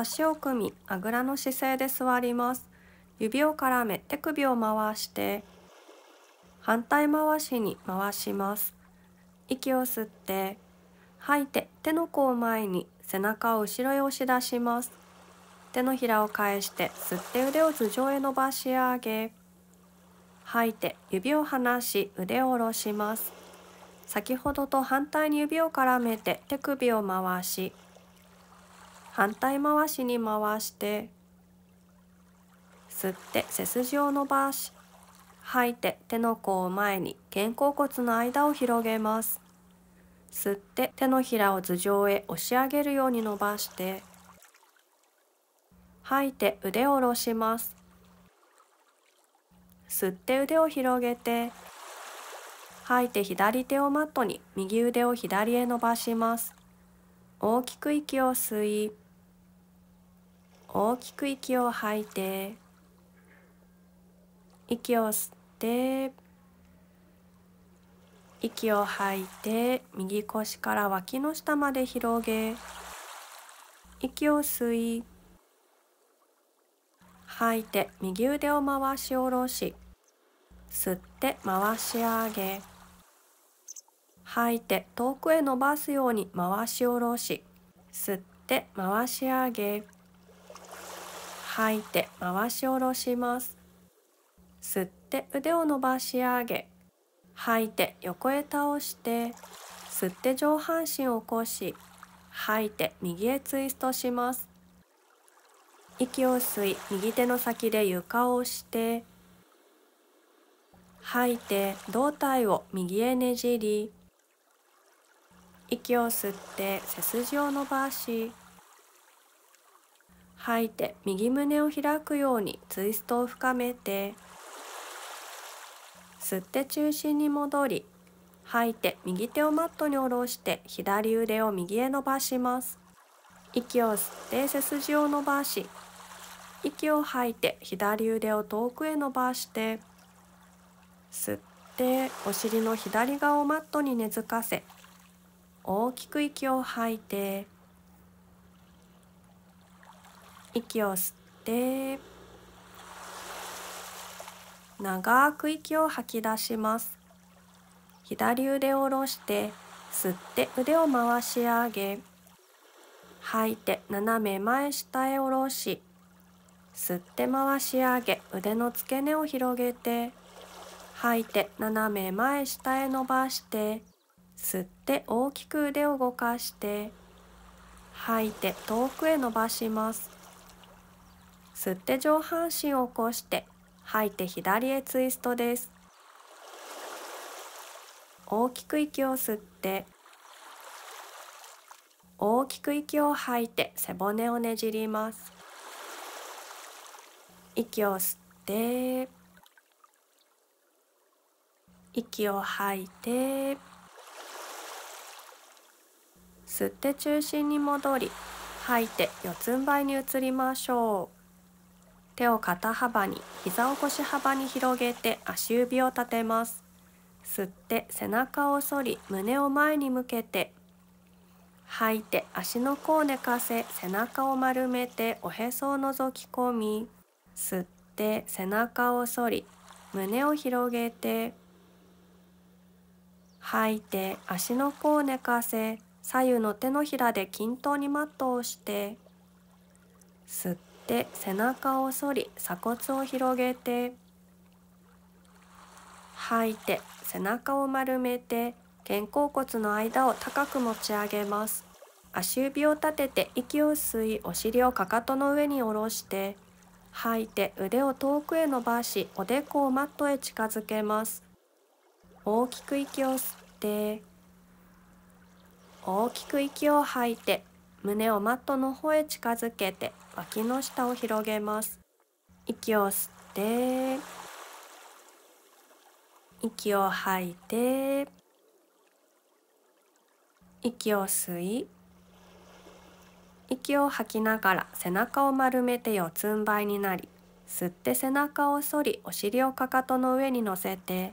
足を組みあぐらの姿勢で座ります指を絡め手首を回して反対回しに回します息を吸って吐いて手の甲を前に背中を後ろへ押し出します手のひらを返して吸って腕を頭上へ伸ばし上げ吐いて指を離し腕を下ろします先ほどと反対に指を絡めて手首を回し反対回しに回して吸って背筋を伸ばし吐いて手の甲を前に肩甲骨の間を広げます吸って手のひらを頭上へ押し上げるように伸ばして吐いて腕を下ろします吸って腕を広げて吐いて左手をマットに右腕を左へ伸ばします大きく息を吸い大きく息を吐いて息を吸って息を吐いて右腰から脇の下まで広げ息を吸い吐いて右腕を回し下ろし吸って回し上げ吐いて遠くへ伸ばすように回し下ろし吸って回し上げ吐いて回し下ろします吸って腕を伸ばし上げ吐いて横へ倒して吸って上半身を起こし吐いて右へツイストします息を吸い右手の先で床を押して吐いて胴体を右へねじり息を吸って背筋を伸ばし吐いて右胸を開くようにツイストを深めて吸って中心に戻り吐いて右手をマットに下ろして左腕を右へ伸ばします息を吸って背筋を伸ばし息を吐いて左腕を遠くへ伸ばして吸ってお尻の左側をマットに根付かせ大きく息を吐いて息を吸って長く息を吐き出します左腕を下ろして吸って腕を回し上げ吐いて斜め前下へ下ろし吸って回し上げ腕の付け根を広げて吐いて斜め前下へ伸ばして吸って大きく腕を動かして吐いて遠くへ伸ばします吸って上半身を起こして吐いて左へツイストです大きく息を吸って大きく息を吐いて背骨をねじります息を吸って息を吐いて吸って中心に戻り吐いて四つん這いに移りましょう手を肩幅に膝を腰幅に広げて足指を立てます吸って背中を反り胸を前に向けて吐いて足の甲を寝かせ背中を丸めておへそを覗き込み吸って背中を反り胸を広げて吐いて足の甲を寝かせ左右の手のひらで均等にマットをして吸ってて背中を反り鎖骨を広げて吐いて背中を丸めて肩甲骨の間を高く持ち上げます足指を立てて息を吸いお尻をかかとの上に下ろして吐いて腕を遠くへ伸ばしおでこをマットへ近づけます大きく息を吸って大きく息を吐いて胸をマットの方へ近づけて脇の下を広げます息を吸って息を吐いて息を吸い息を吐きながら背中を丸めて四つん這いになり吸って背中を反りお尻をかかとの上に乗せて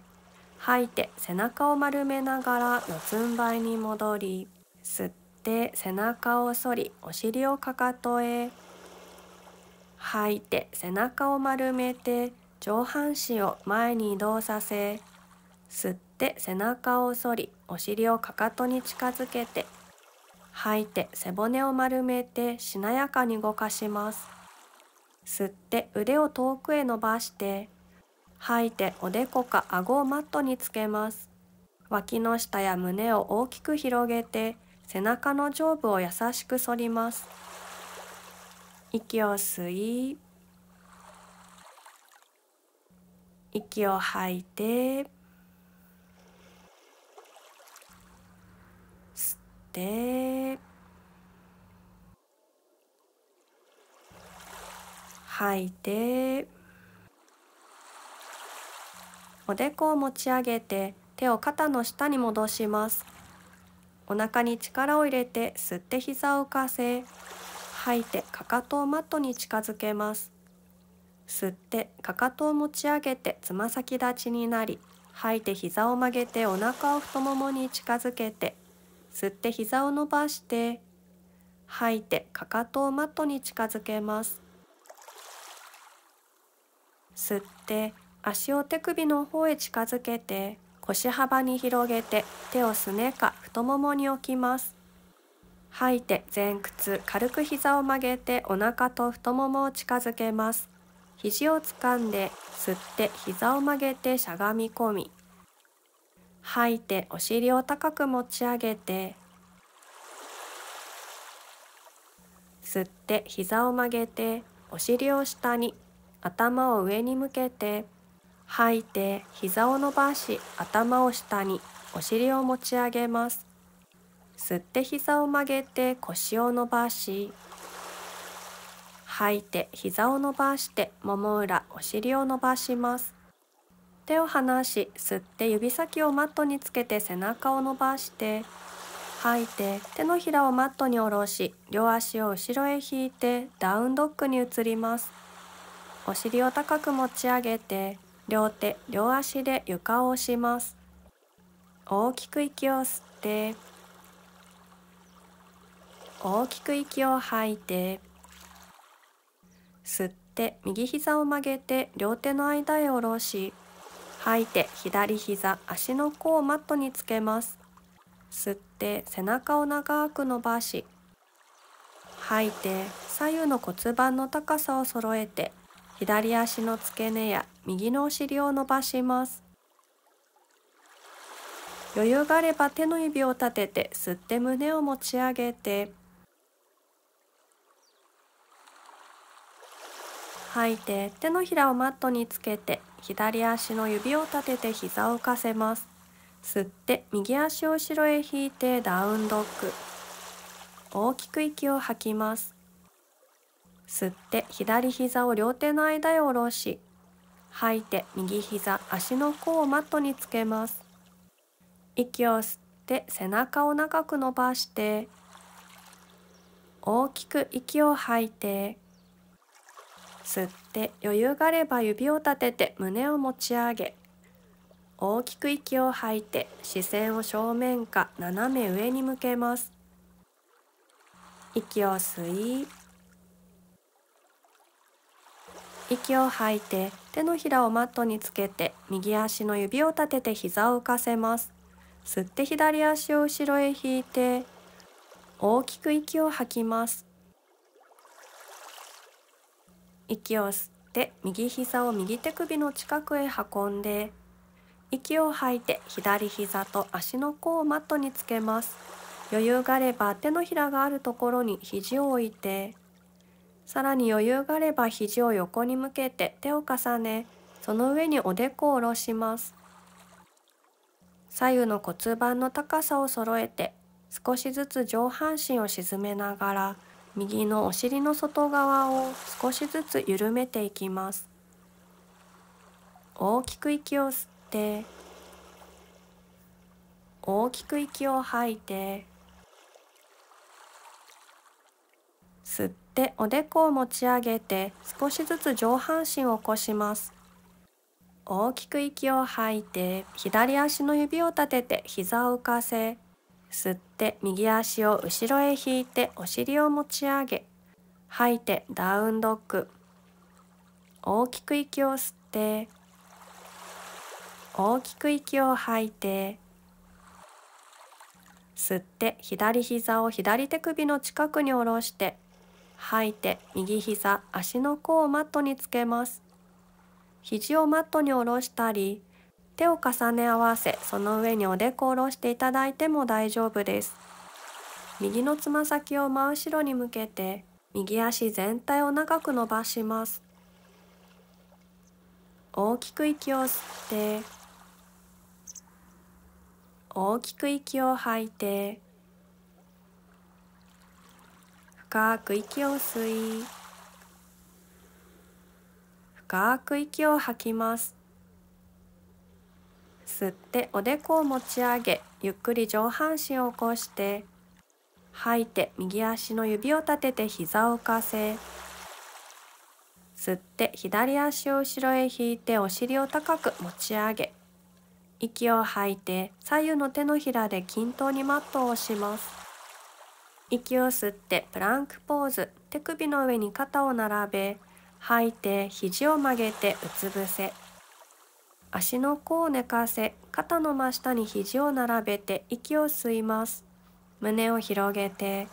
吐いて背中を丸めながら四つん這いに戻り吸ってて背中を反りお尻をかかとへ吐いて背中を丸めて上半身を前に移動させ吸って背中を反りお尻をかかとに近づけて吐いて背骨を丸めてしなやかに動かします吸って腕を遠くへ伸ばして吐いておでこか顎をマットにつけます脇の下や胸を大きく広げて背中の上部を優しく反ります息を吸い息を吐いて吸って吐いておでこを持ち上げて手を肩の下に戻しますお腹に力を入れて吸って膝を浮かせ吐いてかかとをマットに近づけます吸ってかかとを持ち上げてつま先立ちになり吐いて膝を曲げてお腹を太ももに近づけて吸って膝を伸ばして吐いてかかとをマットに近づけます吸って足を手首の方へ近づけて腰幅に広げて手をすねか太ももに置きます吐いて前屈軽く膝を曲げてお腹と太ももを近づけます肘を掴んで吸って膝を曲げてしゃがみ込み吐いてお尻を高く持ち上げて吸って膝を曲げてお尻を下に頭を上に向けて吐いて膝を伸ばし頭を下にお尻を持ち上げます吸って膝を曲げて腰を伸ばし吐いて膝を伸ばしてもも裏お尻を伸ばします手を離し吸って指先をマットにつけて背中を伸ばして吐いて手のひらをマットに下ろし両足を後ろへ引いてダウンドッグに移りますお尻を高く持ち上げて両手両足で床を押します大きく息を吸って大きく息を吐いて吸って右膝を曲げて両手の間へ下ろし吐いて左膝足の甲をマットにつけます吸って背中を長く伸ばし吐いて左右の骨盤の高さを揃えて左足の付け根や右のお尻を伸ばします余裕があれば手の指を立てて吸って胸を持ち上げて吐いて手のひらをマットにつけて左足の指を立てて膝を浮かせます吸って右足を後ろへ引いてダウンドッグ大きく息を吐きます吸って左膝を両手の間へ下ろし吐いて右膝足の甲をマットにつけます息を吸って背中を長く伸ばして大きく息を吐いて吸って余裕があれば指を立てて胸を持ち上げ大きく息を吐いて視線を正面か斜め上に向けます息を吸い息を吐いて手のひらをマットにつけて右足の指を立てて膝を浮かせます吸って左足を後ろへ引いて大きく息を吐きます息を吸って右膝を右手首の近くへ運んで息を吐いて左膝と足の甲をマットにつけます余裕があれば手のひらがあるところに肘を置いてさらに余裕があれば肘を横に向けて手を重ねその上におでこを下ろします左右の骨盤の高さを揃えて少しずつ上半身を沈めながら右のお尻の外側を少しずつ緩めていきます大きく息を吸って大きく息を吐いて吸ってでおでこを持ち上げて少しずつ上半身を起こします大きく息を吐いて左足の指を立てて膝を浮かせ吸って右足を後ろへ引いてお尻を持ち上げ吐いてダウンドッグ大きく息を吸って大きく息を吐いて吸って左膝を左手首の近くに下ろして吐いて右膝足の甲をマットにつけます肘をマットに下ろしたり手を重ね合わせその上におでこを下ろしていただいても大丈夫です右のつま先を真後ろに向けて右足全体を長く伸ばします大きく息を吸って大きく息を吐いて深く息を吸い深く息を吐きます吸っておでこを持ち上げゆっくり上半身を起こして吐いて右足の指を立てて膝を浮かせ吸って左足を後ろへ引いてお尻を高く持ち上げ息を吐いて左右の手のひらで均等にマットを押します息を吸ってプランクポーズ手首の上に肩を並べ吐いて肘を曲げてうつ伏せ足の甲を寝かせ肩の真下に肘を並べて息を吸います胸を広げて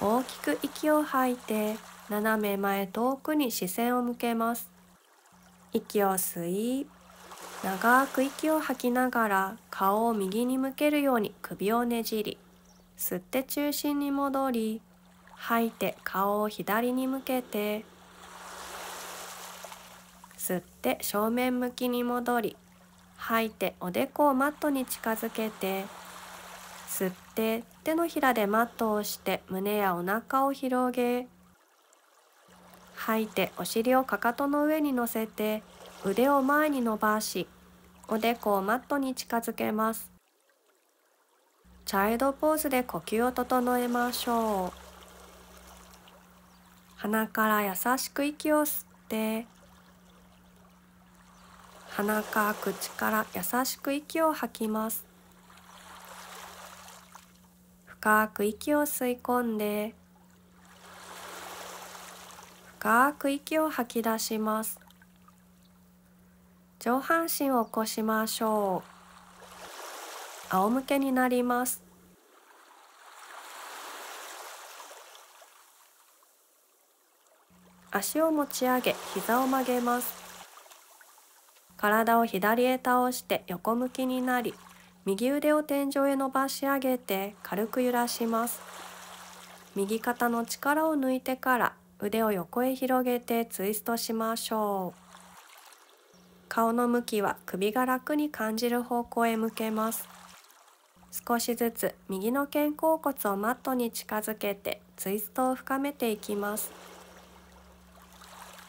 大きく息を吐いて斜め前遠くに視線を向けます息を吸い長く息を吐きながら顔を右に向けるように首をねじり吸って中心に戻り吐いて顔を左に向けて吸って正面向きに戻り吐いておでこをマットに近づけて吸って手のひらでマットを押して胸やお腹を広げ吐いてお尻をかかとの上に乗せて腕を前に伸ばしおでこをマットに近づけますチャイルドポーズで呼吸を整えましょう鼻から優しく息を吸って鼻か口から優しく息を吐きます深く息を吸い込んで深く息を吐き出します上半身を起こしましょう仰向けになります足を持ち上げ膝を曲げます体を左へ倒して横向きになり右腕を天井へ伸ばし上げて軽く揺らします右肩の力を抜いてから腕を横へ広げてツイストしましょう顔の向きは首が楽に感じる方向へ向けます少しずつ右の肩甲骨をマットに近づけてツイストを深めていきます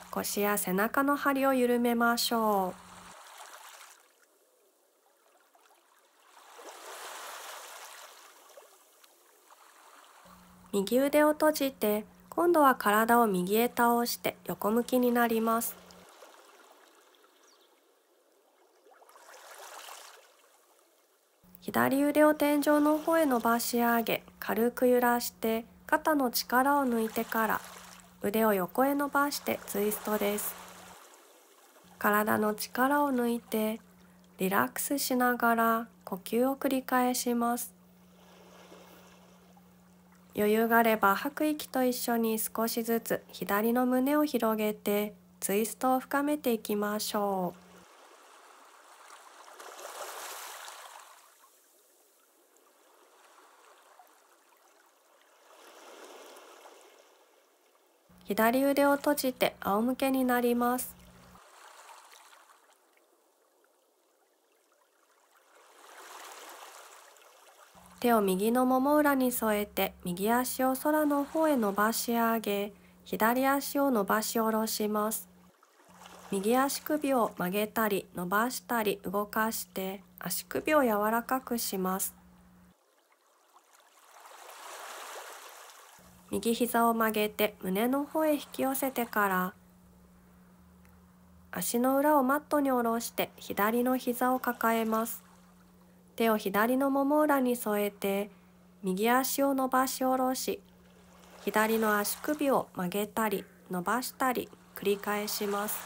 腰や背中の張りを緩めましょう右腕を閉じて今度は体を右へ倒して横向きになります左腕を天井の方へ伸ばし上げ軽く揺らして肩の力を抜いてから腕を横へ伸ばしてツイストです体の力を抜いてリラックスしながら呼吸を繰り返します余裕があれば吐く息と一緒に少しずつ左の胸を広げてツイストを深めていきましょう左腕を閉じて仰向けになります手を右のもも裏に添えて右足を空の方へ伸ばし上げ左足を伸ばし下ろします右足首を曲げたり伸ばしたり動かして足首を柔らかくします右膝を曲げて胸の方へ引き寄せてから足の裏をマットに下ろして左の膝を抱えます手を左のもも裏に添えて右足を伸ばし下ろし左の足首を曲げたり伸ばしたり繰り返します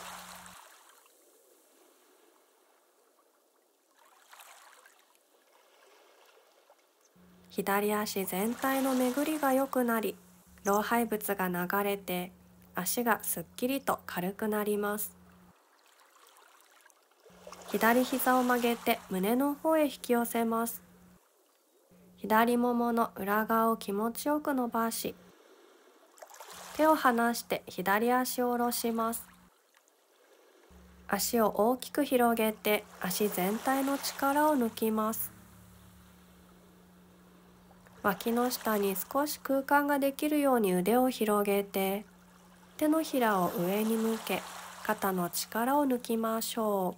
左足全体の巡りが良くなり老廃物が流れて足がすっきりと軽くなります左膝を曲げて胸の方へ引き寄せます左ももの裏側を気持ちよく伸ばし手を離して左足を下ろします足を大きく広げて足全体の力を抜きます脇の下に少し空間ができるように腕を広げて手のひらを上に向け肩の力を抜きましょ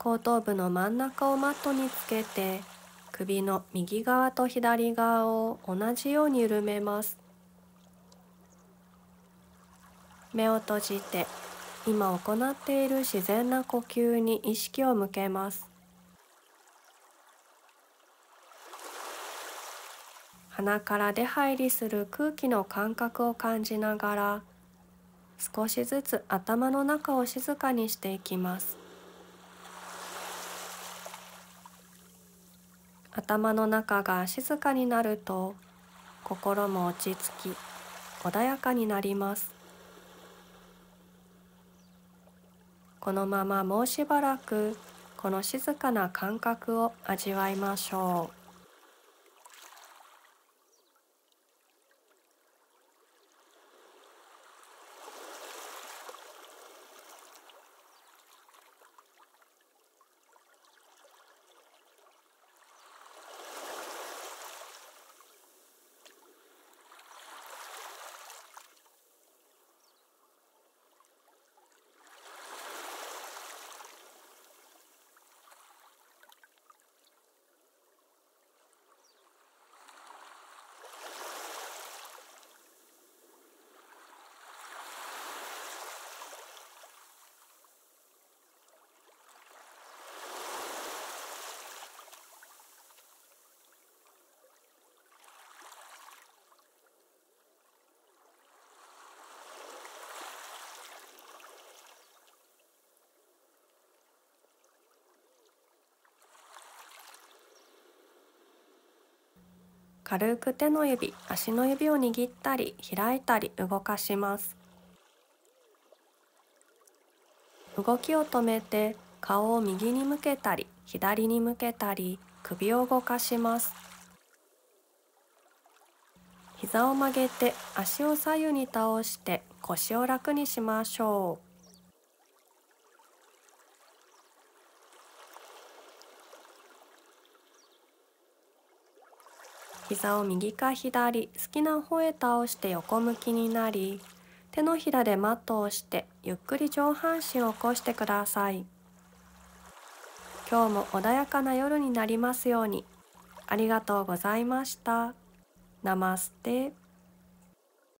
う後頭部の真ん中をマットにつけて首の右側と左側を同じように緩めます目を閉じて今行っている自然な呼吸に意識を向けます鼻から出入りする空気の感覚を感じながら少しずつ頭の中を静かにしていきます頭の中が静かになると心も落ち着き穏やかになりますこのままもうしばらくこの静かな感覚を味わいましょう軽く手の指足の指を握ったり開いたり動かします動きを止めて顔を右に向けたり左に向けたり首を動かします膝を曲げて足を左右に倒して腰を楽にしましょう膝を右か左好きな方へ倒して横向きになり手のひらでマットをしてゆっくり上半身を起こしてください今日も穏やかな夜になりますようにありがとうございましたナマステ